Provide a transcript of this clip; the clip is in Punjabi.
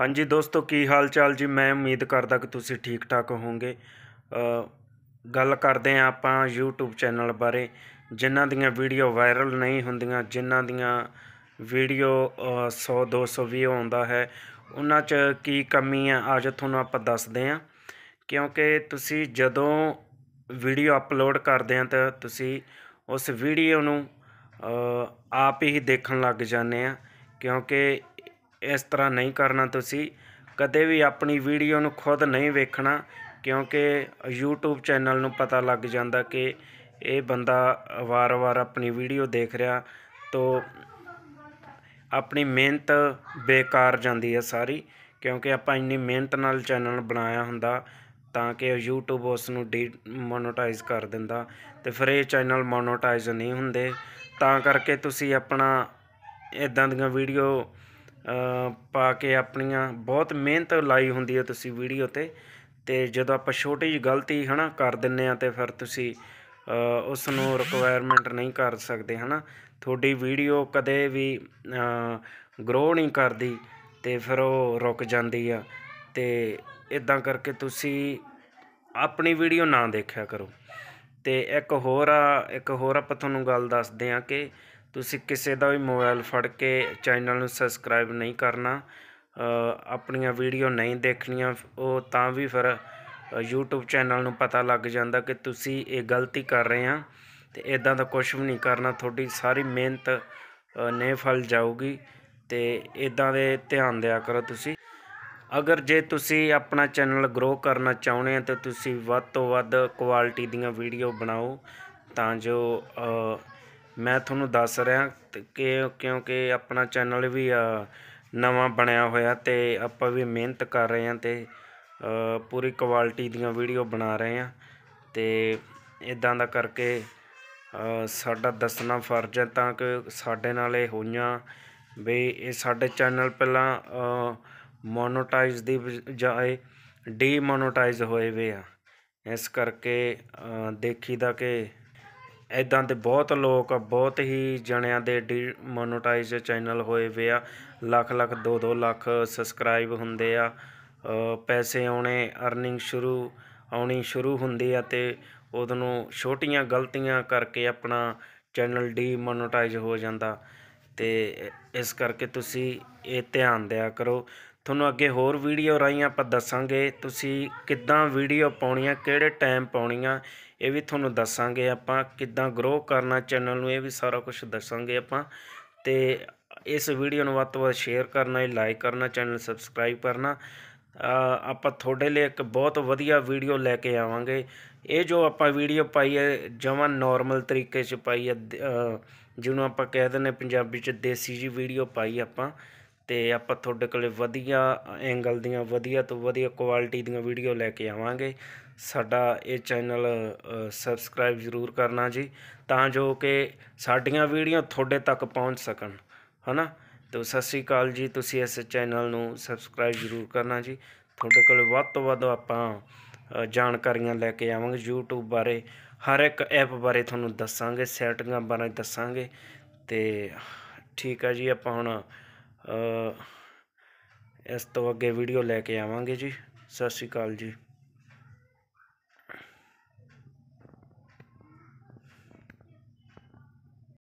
ਹਾਂਜੀ ਦੋਸਤੋ ਕੀ ਹਾਲ ਚਾਲ ਜੀ ਮੈਂ ਉਮੀਦ ਕਰਦਾ ਕਿ ਤੁਸੀਂ ਠੀਕ ਠਾਕ ਹੋਵੋਗੇ ਗੱਲ ਕਰਦੇ ਆ ਆਪਾਂ YouTube ਚੈਨਲ ਬਾਰੇ ਜਿਨ੍ਹਾਂ ਦੀਆਂ ਵੀਡੀਓ ਵਾਇਰਲ ਨਹੀਂ ਹੁੰਦੀਆਂ ਜਿਨ੍ਹਾਂ ਦੀਆਂ ਵੀਡੀਓ 100 200 ਵੀਊ ਆਉਂਦਾ ਹੈ ਉਹਨਾਂ 'ਚ ਕੀ ਕਮੀ ਆ ਅੱਜ ਤੁਹਾਨੂੰ ਆਪਾਂ ਦੱਸਦੇ ਆ ਕਿਉਂਕਿ ਤੁਸੀਂ ਜਦੋਂ ਵੀਡੀਓ ਅਪਲੋਡ ਕਰਦੇ ਆ ਤਾਂ ਤੁਸੀਂ ਉਸ ਵੀਡੀਓ ਨੂੰ ਆਪ ਹੀ ਦੇਖਣ ਲੱਗ ਜਾਂਦੇ ਆ ਕਿਉਂਕਿ ਇਸ ਤਰ੍ਹਾਂ ਨਹੀਂ ਕਰਨਾ ਤੁਸੀਂ ਕਦੇ ਵੀ ਆਪਣੀ ਵੀਡੀਓ ਨੂੰ ਖੁਦ ਨਹੀਂ ਵੇਖਣਾ ਕਿਉਂਕਿ YouTube ਚੈਨਲ ਨੂੰ ਪਤਾ ਲੱਗ ਜਾਂਦਾ ਕਿ ਇਹ ਬੰਦਾ ਵਾਰ-ਵਾਰ ਆਪਣੀ ਵੀਡੀਓ ਦੇਖ ਰਿਹਾ ਤੋਂ ਆਪਣੀ ਮਿਹਨਤ ਬੇਕਾਰ ਜਾਂਦੀ ਹੈ ਸਾਰੀ ਕਿਉਂਕਿ ਆਪਾਂ ਇੰਨੀ ਮਿਹਨਤ ਨਾਲ ਚੈਨਲ ਬਣਾਇਆ ਹੁੰਦਾ ਤਾਂ ਕਿ YouTube ਉਸ ਨੂੰ ਡੀ ਕਰ ਦਿੰਦਾ ਤੇ ਫਿਰ ਇਹ ਚੈਨਲ ਮੋਨਟਾਈਜ਼ ਨਹੀਂ ਹੁੰਦੇ ਤਾਂ ਕਰਕੇ ਤੁਸੀਂ ਆਪਣਾ ਇਦਾਂ ਦੀਆਂ ਵੀਡੀਓ ਪਾ ਕੇ ਆਪਣੀਆਂ ਬਹੁਤ ਮਿਹਨਤ ਲਾਈ ਹੁੰਦੀ ਹੈ ਤੁਸੀਂ ਵੀਡੀਓ ਤੇ ਤੇ ਜਦੋਂ ਆਪਾਂ ਛੋਟੀ ਜਿਹੀ ਗਲਤੀ ਹਨਾ ਕਰ ਦਿੰਨੇ ਆ ਤੇ ਫਿਰ ਤੁਸੀਂ ਉਸ ਨੂੰ ਰਿਕੁਆਇਰਮੈਂਟ ਨਹੀਂ ਕਰ ਸਕਦੇ ਹਨਾ ਤੁਹਾਡੀ ਵੀਡੀਓ ਕਦੇ ਵੀ ਗਰੋ ਨਹੀਂ ਕਰਦੀ ਤੇ ਫਿਰ ਉਹ ਰੁਕ ਜਾਂਦੀ ਆ ਤੇ ਇਦਾਂ ਕਰਕੇ ਤੁਸੀਂ ਆਪਣੀ ਵੀਡੀਓ ਨਾ ਦੇਖਿਆ ਕਰੋ ਤੇ ਇੱਕ ਹੋਰ ਆ ਇੱਕ ਹੋਰ ਆਪਾਂ ਤੁਹਾਨੂੰ ਗੱਲ ਦੱਸਦੇ ਆ ਕਿ ਤੁਸੀਂ ਕਿਸੇ ਦਾ ਵੀ ਮੋਬਾਈਲ ਫੜ ਕੇ ਚੈਨਲ ਨੂੰ ਸਬਸਕ੍ਰਾਈਬ ਨਹੀਂ ਕਰਨਾ ਆਪਣੀਆਂ ਵੀਡੀਓ ਨਹੀਂ ਦੇਖਣੀਆਂ ਉਹ ਤਾਂ ਵੀ ਫਿਰ YouTube ਚੈਨਲ ਨੂੰ ਪਤਾ ਲੱਗ ਜਾਂਦਾ ਕਿ ਤੁਸੀਂ ਇਹ ਗਲਤੀ ਕਰ ਰਹੇ ਆ ਤੇ ਇਦਾਂ ਦਾ ਕੁਝ ਵੀ ਨਹੀਂ ਕਰਨਾ ਤੁਹਾਡੀ ਸਾਰੀ ਮਿਹਨਤ ਨੇ ਫਲ ਜਾਊਗੀ ਤੇ ਇਦਾਂ ਦੇ ਧਿਆਨ ਦਿਆ ਕਰੋ ਤੁਸੀਂ ਅਗਰ ਜੇ ਤੁਸੀਂ ਆਪਣਾ ਚੈਨਲ ਗਰੋ ਕਰਨਾ ਚਾਹੁੰਦੇ ਆ ਤਾਂ ਤੁਸੀਂ ਵੱਧ ਤੋਂ ਵੱਧ ਕੁਆਲਿਟੀ ਦੀਆਂ ਵੀਡੀਓ ਬਣਾਓ ਤਾਂ ਜੋ ਮੈਂ ਤੁਹਾਨੂੰ ਦੱਸ ਰਿਹਾ ਕਿ ਕਿਉਂਕਿ ਆਪਣਾ ਚੈਨਲ ਵੀ ਨਵਾਂ ਬਣਿਆ ਹੋਇਆ ਤੇ ਆਪਾਂ ਵੀ ਮਿਹਨਤ ਕਰ ਰਹੇ ਹਾਂ ਤੇ ਪੂਰੀ ਕੁਆਲਿਟੀ ਦੀਆਂ ਵੀਡੀਓ ਬਣਾ ਰਹੇ ਹਾਂ ਤੇ ਇਦਾਂ ਦਾ ਕਰਕੇ ਸਾਡਾ ਦੱਸਣਾ ਫਰਜ਼ ਹੈ ਤਾਂ ਕਿ ਸਾਡੇ ਨਾਲ ਇਹ ਹੋਈਆਂ ਵੀ ਇਹ ਸਾਡੇ ਚੈਨਲ ਪਹਿਲਾਂ ਮੋਨੋਟਾਈਜ਼ ਦੀ ਡੀ ਡੀਮੋਨੋਟਾਈਜ਼ ਹੋਏ ਵੇ ਆ ਇਸ ਕਰਕੇ ਦੇਖੀਦਾ ਕਿ ਇਦਾਂ ਦੇ ਬਹੁਤ ਲੋਕ ਬਹੁਤ ਹੀ ਜਣਿਆਂ ਦੇ ਮੋਨਟਾਈਜ਼ ਚੈਨਲ ਹੋਏ ਵੇ ਆ ਲੱਖ ਲੱਖ 2 2 ਲੱਖ ਸਬਸਕ੍ਰਾਈਬ ਹੁੰਦੇ ਆ ਪੈਸੇ ਆਉਣੇ ਅਰਨਿੰਗ ਸ਼ੁਰੂ ਆਉਣੀ ਸ਼ੁਰੂ ਹੁੰਦੀ ਆ ਤੇ ਉਦੋਂ ਨੂੰ ਛੋਟੀਆਂ ਗਲਤੀਆਂ ਕਰਕੇ ਆਪਣਾ ਚੈਨਲ ਡੀ ਮੋਨਟਾਈਜ਼ ਹੋ ਜਾਂਦਾ ਤੇ ਇਸ ਕਰਕੇ ਤੁਸੀਂ ਇਹ ਧਿਆਨ ਦਿਆ ਕਰੋ ਤੁਹਾਨੂੰ ਅੱਗੇ ਹੋਰ ਵੀਡੀਓ ਰਾਈ ਆਪਾਂ ਦੱਸਾਂਗੇ ਤੁਸੀਂ ਕਿੱਦਾਂ ਵੀਡੀਓ ਪਾਉਣੀਆਂ ਕਿਹੜੇ ਟਾਈਮ ਪਾਉਣੀਆਂ ਇਹ ਵੀ ਤੁਹਾਨੂੰ ਦੱਸਾਂਗੇ ਆਪਾਂ ਕਿੱਦਾਂ ਗਰੋ ਕਰਨਾ ਚੈਨਲ ਨੂੰ ਇਹ ਵੀ ਸਾਰਾ ਕੁਝ ਦੱਸਾਂਗੇ ਆਪਾਂ ਤੇ ਇਸ ਵੀਡੀਓ ਨੂੰ ਵੱਧ ਤੋਂ ਵੱਧ ਸ਼ੇਅਰ ਕਰਨਾ ਲਾਈਕ ਕਰਨਾ ਚੈਨਲ ਸਬਸਕ੍ਰਾਈਬ ਕਰਨਾ ਆਪਾਂ ਤੁਹਾਡੇ ਲਈ ਇੱਕ ਬਹੁਤ ਵਧੀਆ ਵੀਡੀਓ ਲੈ ਕੇ ਆਵਾਂਗੇ ਇਹ ਜੋ ਆਪਾਂ ਵੀਡੀਓ ਪਾਈ ਹੈ ਜਮਾਂ ਨਾਰਮਲ ਤਰੀਕੇ 'ਚ ਪਾਈ ਹੈ ਜਿਹਨੂੰ ਆਪਾਂ ਕਹਿ ਦਿੰਦੇ ਪੰਜਾਬੀ 'ਚ ਦੇਸੀ ਜੀ ਵੀਡੀਓ ਪਾਈ ਆਪਾਂ ਤੇ ਆਪਾਂ ਤੁਹਾਡੇ ਕੋਲ ਵਧੀਆ ਐਂਗਲ ਦੀਆਂ ਵਧੀਆ ਤੋਂ ਵਧੀਆ ਕੁਆਲਿਟੀ ਦੀਆਂ ਵੀਡੀਓ ਲੈ ਕੇ ਆਵਾਂਗੇ ਸਾਡਾ ਇਹ ਚੈਨਲ ਸਬਸਕ੍ਰਾਈਬ ਜ਼ਰੂਰ ਕਰਨਾ ਜੀ ਤਾਂ ਜੋ ਕਿ ਸਾਡੀਆਂ ਵੀਡੀਓ ਤੁਹਾਡੇ ਤੱਕ ਪਹੁੰਚ ਸਕਣ ਹਨਾ ਤੋ ਸਤਿ ਸ੍ਰੀ ਅਕਾਲ ਜੀ ਤੁਸੀਂ ਇਸ ਚੈਨਲ ਨੂੰ ਸਬਸਕ੍ਰਾਈਬ ਜ਼ਰੂਰ ਕਰਨਾ ਜੀ ਤੁਹਾਡੇ ਕੋਲ ਵੱਧ ਤੋਂ ਵੱਧ ਆਪਾਂ ਜਾਣਕਾਰੀਆਂ ਲੈ ਕੇ ਆਵਾਂਗੇ YouTube ਬਾਰੇ ਹਰ ਇੱਕ ਐਪ ਬਾਰੇ ਤੁਹਾਨੂੰ ਦੱਸਾਂਗੇ ਸੈਟਿੰਗਾਂ ਬਾਰੇ ਦੱਸਾਂਗੇ ਤੇ ਠੀਕ ਆ ਜੀ ਆਪਾਂ ਹੁਣ ਇਸ ਤੋਂ ਅੱਗੇ ਵੀਡੀਓ ਲੈ ਕੇ ਆਵਾਂਗੇ ਜੀ ਸਤਿ ਸ਼੍ਰੀ ਅਕਾਲ ਜੀ